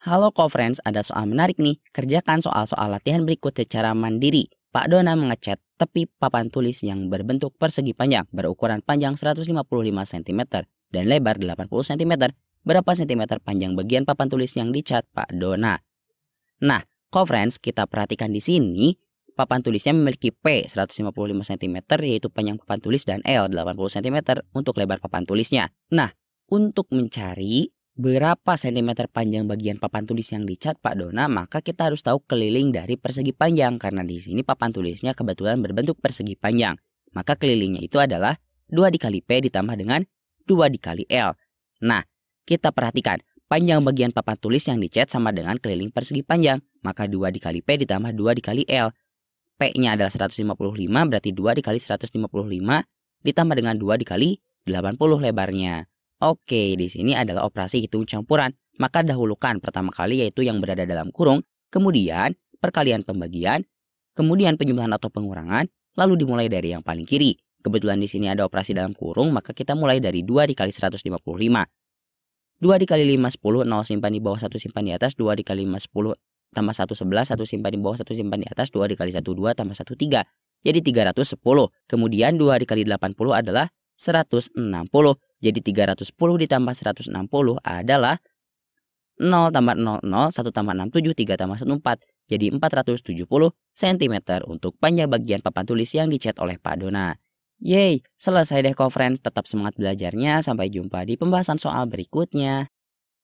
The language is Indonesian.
Halo co-friends, ada soal menarik nih. Kerjakan soal-soal latihan berikut secara mandiri. Pak Dona mengecat tepi papan tulis yang berbentuk persegi panjang berukuran panjang 155 cm dan lebar 80 cm. Berapa cm panjang bagian papan tulis yang dicat Pak Dona? Nah, co-friends, kita perhatikan di sini papan tulisnya memiliki P 155 cm yaitu panjang papan tulis dan L 80 cm untuk lebar papan tulisnya. Nah, untuk mencari berapa cm panjang bagian papan tulis yang dicat Pak Dona, maka kita harus tahu keliling dari persegi panjang karena di sini papan tulisnya kebetulan berbentuk persegi panjang. Maka kelilingnya itu adalah 2 dikali P ditambah dengan 2 dikali L. Nah, kita perhatikan panjang bagian papan tulis yang dicat sama dengan keliling persegi panjang, maka 2 dikali P ditambah 2 dikali L. P-nya adalah 155 berarti 2 dikali 155 ditambah dengan 2 dikali 80 lebarnya. Oke, di sini adalah operasi hitung campuran, maka dahulukan pertama kali yaitu yang berada dalam kurung, kemudian perkalian pembagian, kemudian penjumlahan atau pengurangan, lalu dimulai dari yang paling kiri. Kebetulan di sini ada operasi dalam kurung, maka kita mulai dari 2 dikali 155. 2 dikali 5, 10, 0 simpan di bawah, 1 simpan di atas, 2 dikali 5, 10, tambah 1, 11, 1 simpan di bawah, 1 simpan di atas, 2 dikali 1, 2, tambah 1, 3. Jadi 310. Kemudian 2 dikali 80 adalah 160. Jadi 310 ditambah 160 adalah 0 tambah 0, 0, 1 tambah 6, 7, 3 tambah 1, 4. Jadi 470 cm untuk panjang bagian papan tulis yang dicat oleh Pak Dona. Yeay, selesai deh conference, tetap semangat belajarnya. Sampai jumpa di pembahasan soal berikutnya.